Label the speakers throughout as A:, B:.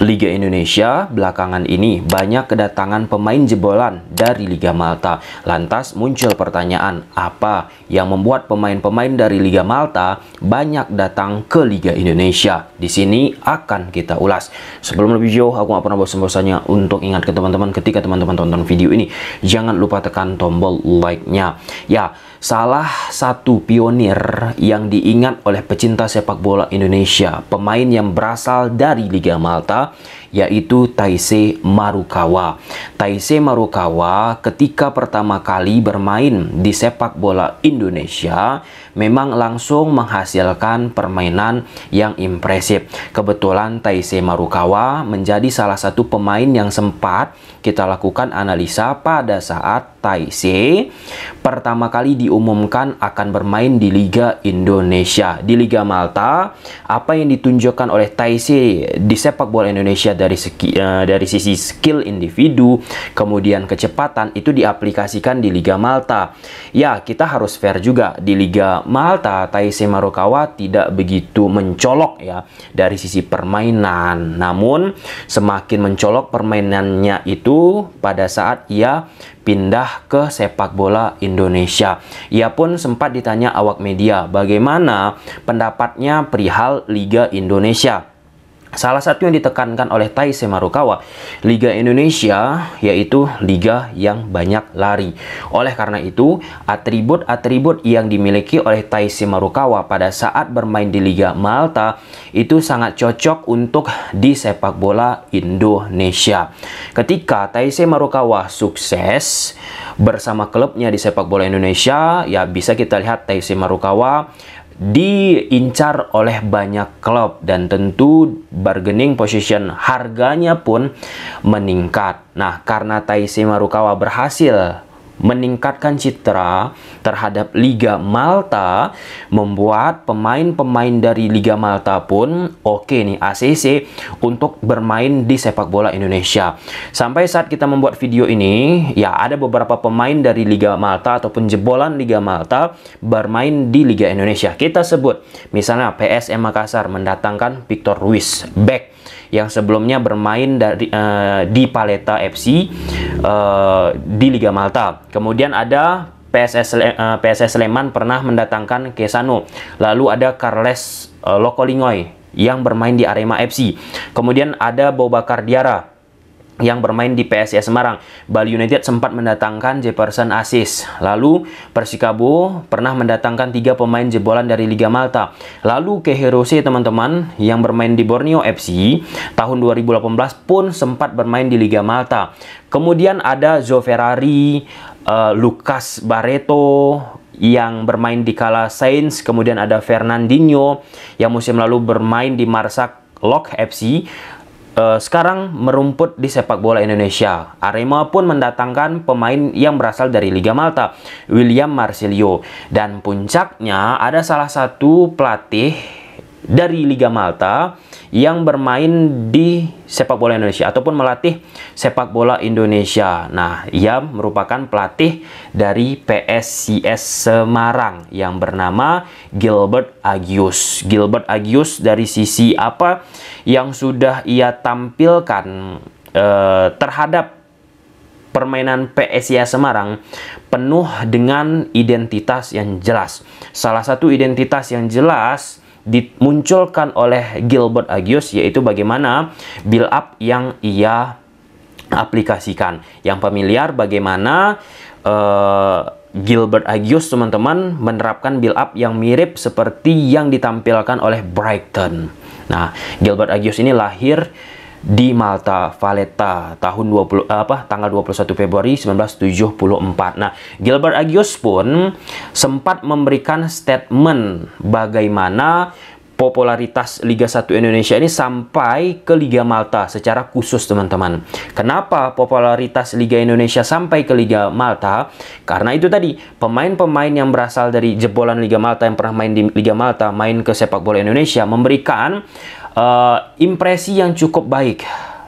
A: Liga Indonesia belakangan ini banyak kedatangan pemain jebolan dari Liga Malta. Lantas muncul pertanyaan, apa yang membuat pemain-pemain dari Liga Malta banyak datang ke Liga Indonesia? Di sini akan kita ulas. Sebelum lebih jauh, aku nggak pernah bosan-bosannya untuk ingat ke teman-teman ketika teman-teman tonton video ini. Jangan lupa tekan tombol like-nya. Ya, Salah satu pionir yang diingat oleh pecinta sepak bola Indonesia, pemain yang berasal dari Liga Malta, yaitu Taise Marukawa. Taise Marukawa ketika pertama kali bermain di sepak bola Indonesia, memang langsung menghasilkan permainan yang impresif. Kebetulan Taisei Marukawa menjadi salah satu pemain yang sempat kita lakukan analisa pada saat Taisei pertama kali diumumkan akan bermain di Liga Indonesia. Di Liga Malta, apa yang ditunjukkan oleh Taisei di sepak bola Indonesia dari segi, uh, eh, dari sisi skill individu, kemudian kecepatan itu diaplikasikan di Liga Malta. Ya, kita harus fair juga di Liga Malta Taisei Marukawa tidak begitu mencolok ya dari sisi permainan. Namun semakin mencolok permainannya itu pada saat ia pindah ke sepak bola Indonesia. Ia pun sempat ditanya awak media bagaimana pendapatnya perihal Liga Indonesia. Salah satu yang ditekankan oleh Taise Marukawa, Liga Indonesia yaitu liga yang banyak lari. Oleh karena itu, atribut-atribut yang dimiliki oleh Taise Marukawa pada saat bermain di Liga Malta itu sangat cocok untuk di sepak bola Indonesia. Ketika Taise Marukawa sukses bersama klubnya di sepak bola Indonesia, ya bisa kita lihat Taise Marukawa diincar oleh banyak klub dan tentu bargaining position harganya pun meningkat. Nah, karena Taisei Marukawa berhasil meningkatkan citra terhadap Liga Malta membuat pemain-pemain dari Liga Malta pun oke okay nih ACC untuk bermain di sepak bola Indonesia. Sampai saat kita membuat video ini, ya ada beberapa pemain dari Liga Malta ataupun jebolan Liga Malta bermain di Liga Indonesia. Kita sebut misalnya PSM Makassar mendatangkan Victor Ruiz back yang sebelumnya bermain dari uh, di Paleta FC uh, eh, di Liga Malta. Kemudian ada PSS uh, eh, PSS Sleman pernah mendatangkan Kesano. Lalu ada Carles uh, Lokolingoy yang bermain di Arema FC. Kemudian ada Bobakar Diara yang bermain di PSIS Semarang. Bali United sempat mendatangkan Jefferson Asis. Lalu Persikabo pernah mendatangkan tiga pemain jebolan dari Liga Malta. Lalu Keherose teman-teman yang bermain di Borneo FC tahun 2018 pun sempat bermain di Liga Malta. Kemudian ada Zo Ferrari, uh, Lucas Barreto, yang bermain di Kala Saints, kemudian ada Fernandinho yang musim lalu bermain di Marsak Lok FC, uh, sekarang merumput di sepak bola Indonesia. Arema pun mendatangkan pemain yang berasal dari Liga Malta, William Marsilio. Dan puncaknya ada salah satu pelatih dari Liga Malta yang bermain di sepak bola Indonesia ataupun melatih sepak bola Indonesia. Nah, ia merupakan pelatih dari PSCS Semarang yang bernama Gilbert Agius. Gilbert Agius dari sisi apa yang sudah ia tampilkan eh, terhadap permainan PSIS Semarang penuh dengan identitas yang jelas. Salah satu identitas yang jelas dimunculkan oleh Gilbert Agius yaitu bagaimana build up yang ia aplikasikan. Yang familiar bagaimana uh, Gilbert Agius teman-teman menerapkan build up yang mirip seperti yang ditampilkan oleh Brighton. Nah, Gilbert Agius ini lahir di Malta, Valletta tahun 20 eh, apa tanggal 21 Februari 1974. Nah, Gilbert Agius pun sempat memberikan statement bagaimana popularitas Liga 1 Indonesia ini sampai ke Liga Malta secara khusus teman-teman. Kenapa popularitas Liga Indonesia sampai ke Liga Malta? Karena itu tadi, pemain-pemain yang berasal dari jebolan Liga Malta yang pernah main di Liga Malta, main ke sepak bola Indonesia memberikan uh, impresi yang cukup baik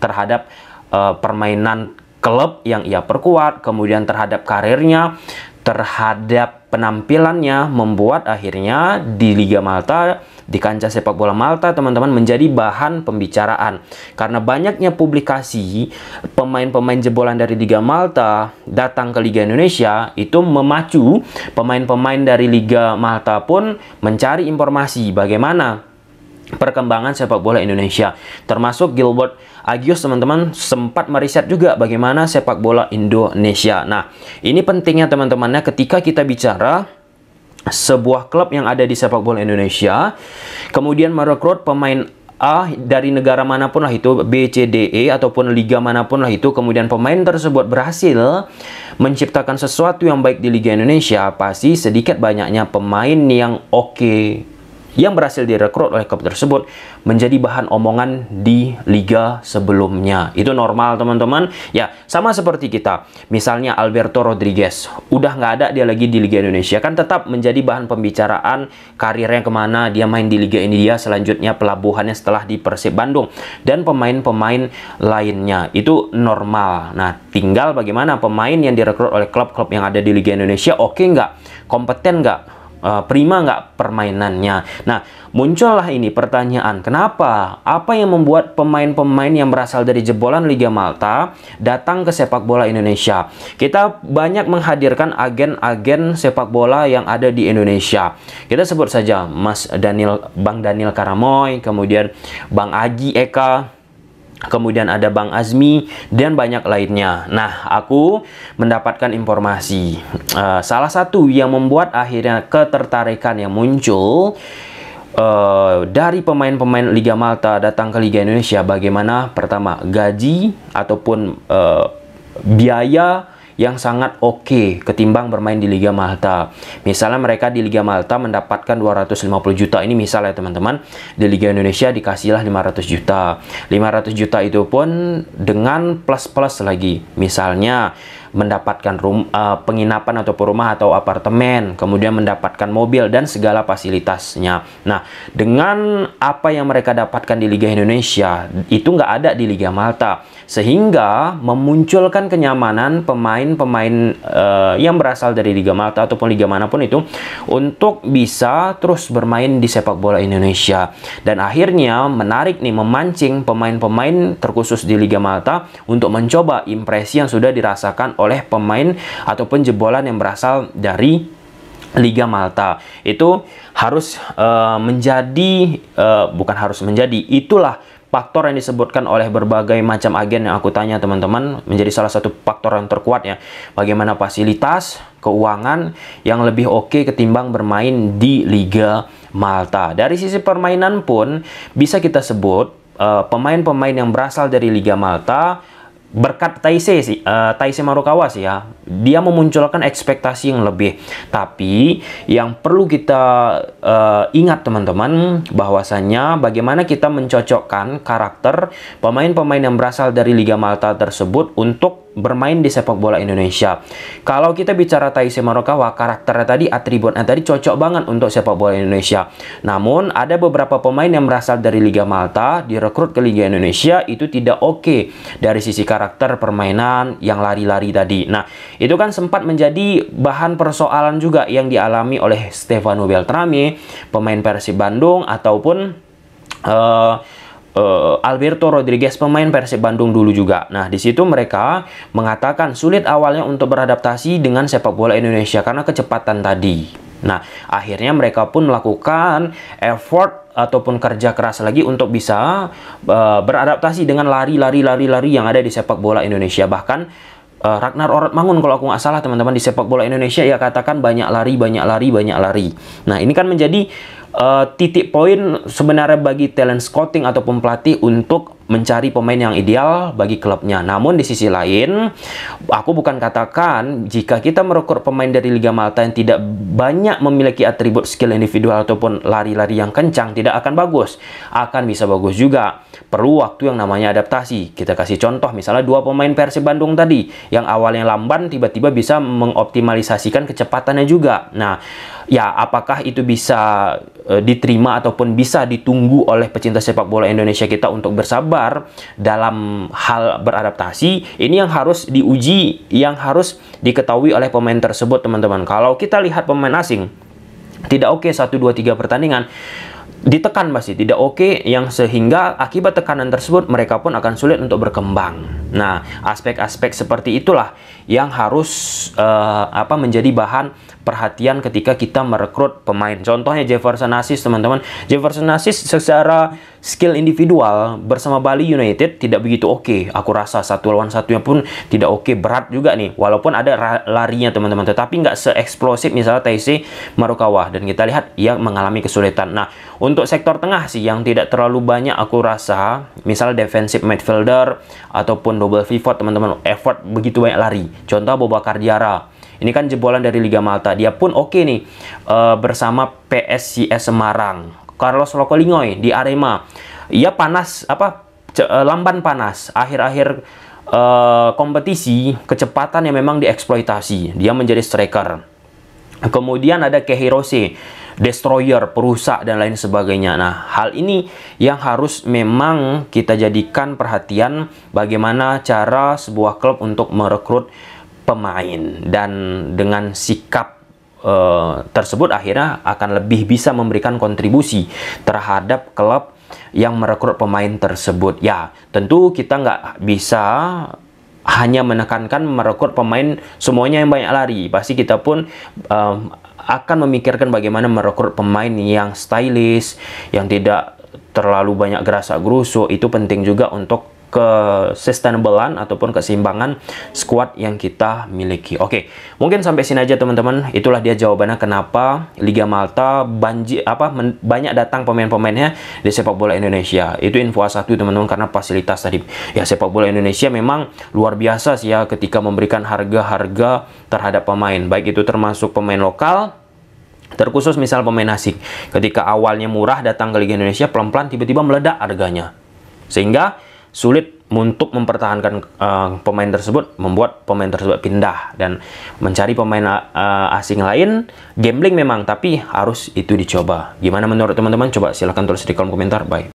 A: terhadap uh, permainan klub yang ia perkuat, kemudian terhadap karirnya, terhadap penampilannya membuat akhirnya di Liga Malta di kancah sepak bola Malta teman-teman menjadi bahan pembicaraan karena banyaknya publikasi pemain-pemain jebolan dari Liga Malta datang ke Liga Indonesia itu memacu pemain-pemain dari Liga Malta pun mencari informasi bagaimana perkembangan sepak bola Indonesia. Termasuk Gilbert Agius teman-teman sempat meriset juga bagaimana sepak bola Indonesia. Nah, ini pentingnya teman-temannya ketika kita bicara sebuah klub yang ada di sepak bola Indonesia, kemudian merekrut pemain A dari negara manapun lah itu, B, C, D, E, ataupun liga manapun lah itu, kemudian pemain tersebut berhasil menciptakan sesuatu yang baik di Liga Indonesia, pasti sedikit banyaknya pemain yang oke okay yang berhasil direkrut oleh klub tersebut menjadi bahan omongan di liga sebelumnya. Itu normal teman-teman. Ya, sama seperti kita. Misalnya Alberto Rodriguez, udah nggak ada dia lagi di Liga Indonesia. Kan tetap menjadi bahan pembicaraan karirnya kemana, dia main di Liga India, selanjutnya pelabuhannya setelah di Persib Bandung. Dan pemain-pemain lainnya. Itu normal. Nah, tinggal bagaimana pemain yang direkrut oleh klub-klub yang ada di Liga Indonesia, oke okay nggak? Kompeten nggak? uh, prima nggak permainannya. Nah, muncullah ini pertanyaan, kenapa? Apa yang membuat pemain-pemain yang berasal dari jebolan Liga Malta datang ke sepak bola Indonesia? Kita banyak menghadirkan agen-agen sepak bola yang ada di Indonesia. Kita sebut saja Mas Daniel, Bang Daniel Karamoy, kemudian Bang Aji Eka, kemudian ada Bang Azmi dan banyak lainnya. Nah, aku mendapatkan informasi uh, salah satu yang membuat akhirnya ketertarikan yang muncul uh, dari pemain-pemain Liga Malta datang ke Liga Indonesia. Bagaimana pertama gaji ataupun uh, biaya yang sangat oke okay ketimbang bermain di Liga Malta. Misalnya mereka di Liga Malta mendapatkan 250 juta. Ini misalnya teman-teman, di Liga Indonesia dikasihlah 500 juta. 500 juta itu pun dengan plus-plus lagi. Misalnya mendapatkan rum, uh, penginapan atau rumah atau apartemen, kemudian mendapatkan mobil dan segala fasilitasnya. Nah, dengan apa yang mereka dapatkan di Liga Indonesia, itu nggak ada di Liga Malta. Sehingga memunculkan kenyamanan pemain-pemain uh, yang berasal dari Liga Malta ataupun Liga manapun itu untuk bisa terus bermain di sepak bola Indonesia. Dan akhirnya menarik nih memancing pemain-pemain terkhusus di Liga Malta untuk mencoba impresi yang sudah dirasakan oleh pemain ataupun jebolan yang berasal dari Liga Malta itu harus uh, menjadi uh, bukan harus menjadi itulah faktor yang disebutkan oleh berbagai macam agen yang aku tanya teman-teman menjadi salah satu faktor yang terkuat ya bagaimana fasilitas keuangan yang lebih oke okay ketimbang bermain di Liga Malta dari sisi permainan pun bisa kita sebut eh, pemain-pemain uh, pemain -pemain yang berasal dari Liga Malta berkat Taise sih, uh, eh, Taise Marukawa sih ya, dia memunculkan ekspektasi yang lebih. Tapi yang perlu kita uh, ingat teman-teman, bahwasannya bagaimana kita mencocokkan karakter pemain-pemain yang berasal dari Liga Malta tersebut untuk bermain di sepak bola Indonesia. Kalau kita bicara Taisi Marokawa, karakternya tadi, atributnya tadi cocok banget untuk sepak bola Indonesia. Namun, ada beberapa pemain yang berasal dari Liga Malta, direkrut ke Liga Indonesia, itu tidak oke okay dari sisi karakter permainan yang lari-lari tadi. Nah, itu kan sempat menjadi bahan persoalan juga yang dialami oleh Stefano Beltrami, pemain Persib Bandung, ataupun... Uh, uh, Alberto Rodriguez pemain Persib Bandung dulu juga. Nah, di situ mereka mengatakan sulit awalnya untuk beradaptasi dengan sepak bola Indonesia karena kecepatan tadi. Nah, akhirnya mereka pun melakukan effort ataupun kerja keras lagi untuk bisa uh, beradaptasi dengan lari-lari-lari-lari yang ada di sepak bola Indonesia. Bahkan uh, Ragnar Orotmangun kalau aku nggak salah teman-teman di sepak bola Indonesia ya katakan banyak lari banyak lari banyak lari. Nah ini kan menjadi uh, titik poin sebenarnya bagi talent scouting ataupun pelatih untuk mencari pemain yang ideal bagi klubnya. Namun di sisi lain, aku bukan katakan jika kita merekrut pemain dari Liga Malta yang tidak banyak memiliki atribut skill individual ataupun lari-lari yang kencang tidak akan bagus. Akan bisa bagus juga perlu waktu yang namanya adaptasi. Kita kasih contoh misalnya dua pemain Persib Bandung tadi yang awalnya lamban tiba-tiba bisa mengoptimalisasikan kecepatannya juga. Nah, ya apakah itu bisa e, diterima ataupun bisa ditunggu oleh pecinta sepak bola Indonesia kita untuk bersabar dalam hal beradaptasi? Ini yang harus diuji, yang harus diketahui oleh pemain tersebut teman-teman. Kalau kita lihat pemain asing tidak oke okay, 1 2 3 pertandingan ditekan masih tidak oke okay, yang sehingga akibat tekanan tersebut mereka pun akan sulit untuk berkembang. Nah, aspek-aspek seperti itulah yang harus uh, apa menjadi bahan perhatian ketika kita merekrut pemain. Contohnya Jefferson Asis, teman-teman. Jefferson Asis secara skill individual bersama Bali United tidak begitu oke. Okay. Aku rasa satu lawan satunya pun tidak oke, okay. berat juga nih. Walaupun ada larinya teman-teman, tetapi nggak se-eksplosif misalnya Taisi Marukawa. dan kita lihat ia mengalami kesulitan. Nah, untuk sektor tengah sih yang tidak terlalu banyak aku rasa, misalnya defensive midfielder ataupun double pivot teman-teman, effort begitu banyak lari. Contoh Boba Kardiara. Ini kan jebolan dari Liga Malta. Dia pun oke okay nih uh, bersama PSCS Semarang Carlos Lokolingoy di Arema. Ia panas apa eh, lamban panas akhir-akhir eh, kompetisi kecepatan yang memang dieksploitasi. Dia menjadi striker. Kemudian ada Kehirose, destroyer, perusak dan lain sebagainya. Nah, hal ini yang harus memang kita jadikan perhatian bagaimana cara sebuah klub untuk merekrut pemain dan dengan sikap e, tersebut akhirnya akan lebih bisa memberikan kontribusi terhadap klub yang merekrut pemain tersebut. Ya, tentu kita nggak bisa hanya menekankan merekrut pemain semuanya yang banyak lari. Pasti kita pun e, akan memikirkan bagaimana merekrut pemain yang stylish, yang tidak terlalu banyak gerasa gerusuk. Itu penting juga untuk ke sustainabelan ataupun keseimbangan squad yang kita miliki. Oke, mungkin sampai sini aja teman-teman. Itulah dia jawabannya kenapa Liga Malta banji apa men, banyak datang pemain-pemainnya di sepak bola Indonesia. Itu info satu teman-teman karena fasilitas tadi. Ya sepak bola Indonesia memang luar biasa sih ya ketika memberikan harga-harga terhadap pemain. Baik itu termasuk pemain lokal Terkhusus misal pemain asing, ketika awalnya murah datang ke Liga Indonesia, pelan-pelan tiba-tiba meledak harganya. Sehingga sulit untuk mempertahankan uh, pemain tersebut, membuat pemain tersebut pindah dan mencari pemain uh, asing lain. Gambling memang, tapi harus itu dicoba. Gimana menurut teman-teman? Coba silahkan tulis di kolom komentar. Bye.